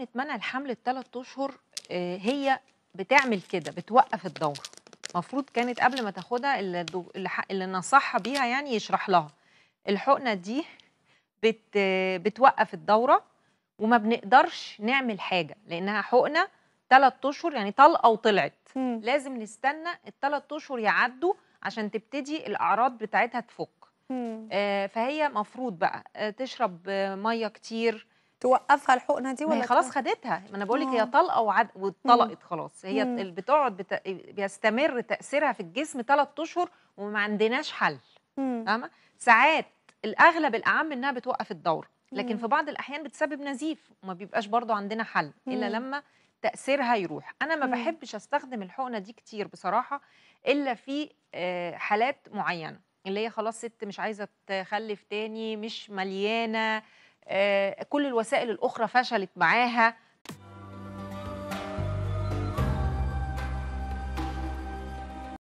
حقنة منع الحمل الثلاث اشهر آه، هي بتعمل كده بتوقف الدوره المفروض كانت قبل ما تاخدها اللي, اللي نصحها بيها يعني يشرح لها الحقنه دي بت بتوقف الدوره وما بنقدرش نعمل حاجه لانها حقنه ثلاث اشهر يعني طلقه وطلعت لازم نستنى الثلاث اشهر يعدوا عشان تبتدي الاعراض بتاعتها تفك آه فهي مفروض بقى آه، تشرب ميه كتير توقفها الحقنه دي ولا خلاص خدتها ما انا بقول لك هي آه. طلقه وعد... واتطلقت خلاص هي اللي بتقعد بت... بيستمر تاثيرها في الجسم ثلاث اشهر وما عندناش حل فاهمه ساعات الاغلب الاعم انها بتوقف الدوره لكن في بعض الاحيان بتسبب نزيف وما بيبقاش برضو عندنا حل الا لما تاثيرها يروح انا ما بحبش استخدم الحقنه دي كتير بصراحه الا في آه، حالات معينه اللي هي خلاص ست مش عايزه تخلف تاني مش مليانه آه، كل الوسائل الاخرى فشلت معاها